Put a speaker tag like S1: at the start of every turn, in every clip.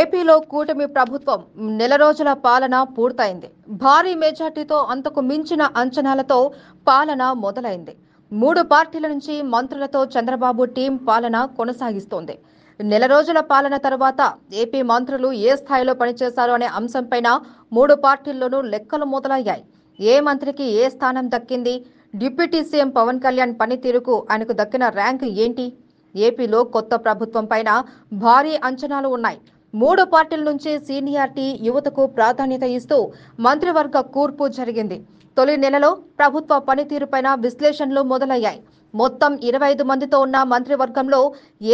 S1: ఏపీలో కూటమి ప్రభుత్వం నెల రోజుల పాలన పూర్తయింది భారీ మెజార్టీతో అంతకు మించిన అంచనాలతో పాలన మొదలైంది మూడు పార్టీల నుంచి మంత్రులతో చంద్రబాబు టీం పాలన కొనసాగిస్తోంది నెల రోజుల పాలన తర్వాత ఏపీ మంత్రులు ఏ స్థాయిలో పనిచేశారు అనే అంశంపైన మూడు పార్టీల్లోనూ లెక్కలు మొదలయ్యాయి ఏ మంత్రికి ఏ స్థానం దక్కింది డిప్యూటీ సీఎం పవన్ కళ్యాణ్ పనితీరుకు ఆయనకు దక్కిన ర్యాంకు ఏంటి ఏపీలో కొత్త ప్రభుత్వం పైన భారీ అంచనాలు ఉన్నాయి మూడు పార్టీల నుంచి సీనియార్టీ యువతకు ప్రాధాన్యత ఇస్తూ మంత్రివర్గ కూర్పు జరిగింది తొలి నెలలో ప్రభుత్వ పనితీరుపైన విశ్లేషణలు మొదలయ్యాయి మొత్తం ఇరవై ఐదు మందితో ఉన్న మంత్రివర్గంలో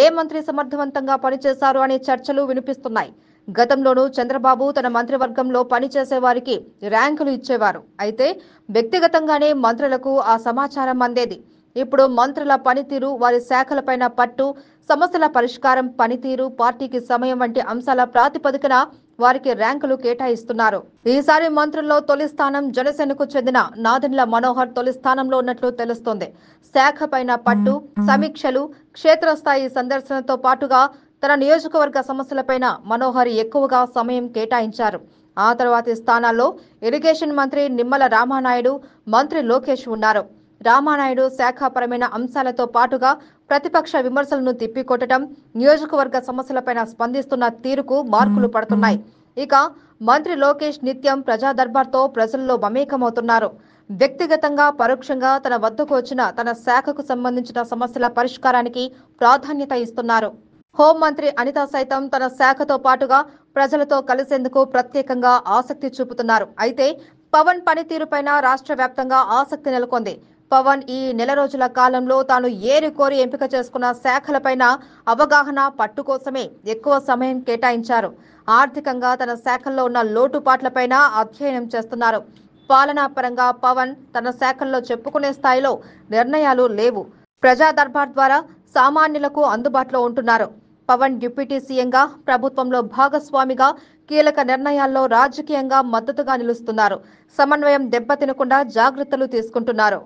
S1: ఏ మంత్రి సమర్థవంతంగా పనిచేశారు అనే చర్చలు వినిపిస్తున్నాయి గతంలోనూ చంద్రబాబు తన మంత్రివర్గంలో పనిచేసే వారికి ర్యాంకులు ఇచ్చేవారు అయితే వ్యక్తిగతంగానే మంత్రులకు ఆ సమాచారం అందేది ఇప్పుడు మంత్రుల పనితీరు వారి శాఖలపైన పట్టు సమస్యల పరిష్కారం పనితీరు పార్టీకి సమయం వంటి అంశాల ప్రాతిపదికన వారికి ర్యాంకులు కేటాయిస్తున్నారు ఈసారి మంత్రుల్లో తొలి స్థానం జనసేనకు చెందిన నాదెండ్ల మనోహర్ తొలి స్థానంలో ఉన్నట్లు తెలుస్తోంది శాఖ పట్టు సమీక్షలు క్షేత్రస్థాయి సందర్శనతో పాటుగా తన నియోజకవర్గ సమస్యలపై మనోహర్ ఎక్కువగా సమయం కేటాయించారు ఆ తర్వాతి స్థానాల్లో ఇరిగేషన్ మంత్రి నిమ్మల రామానాయుడు మంత్రి లోకేష్ ఉన్నారు రామానాయుడు శాఖాపరమైన అంశాలతో పాటుగా ప్రతిపక్ష విమర్శలను తిప్పికొట్టడం నియోజకవర్గ సమస్యలపైన స్పందిస్తున్న తీరుకు మార్కులు పడుతున్నాయి ఇక మంత్రి లోకేష్ నిత్యం ప్రజా దర్బార్తో ప్రజల్లో మమేకమవుతున్నారు వ్యక్తిగతంగా పరోక్షంగా తన వద్దకు వచ్చిన తన శాఖకు సంబంధించిన సమస్యల పరిష్కారానికి ప్రాధాన్యత ఇస్తున్నారు హోంమంత్రి అనిత సైతం తన శాఖతో పాటుగా ప్రజలతో కలిసేందుకు ప్రత్యేకంగా ఆసక్తి చూపుతున్నారు అయితే పవన్ పనితీరుపైన రాష్ట్ర వ్యాప్తంగా ఆసక్తి నెలకొంది పవన్ ఈ నెల రోజుల కాలంలో తాను ఏరి కోరి ఎంపిక చేసుకున్న శాఖలపైన అవగాహన పట్టు కోసమే ఎక్కువ సమయం కేటాయించారు ఆర్థికంగా తన శాఖల్లో ఉన్న లోటుపాట్లపైన అధ్యయనం చేస్తున్నారు పాలనా పరంగా పవన్ తన శాఖల్లో చెప్పుకునే స్థాయిలో నిర్ణయాలు లేవు ప్రజా దర్బార్ ద్వారా సామాన్యులకు అందుబాటులో ఉంటున్నారు పవన్ డిప్యూటీ సీఎంగా ప్రభుత్వంలో భాగస్వామిగా కీలక నిర్ణయాల్లో రాజకీయంగా మద్దతుగా నిలుస్తున్నారు సమన్వయం దెబ్బతినకుండా జాగ్రత్తలు తీసుకుంటున్నారు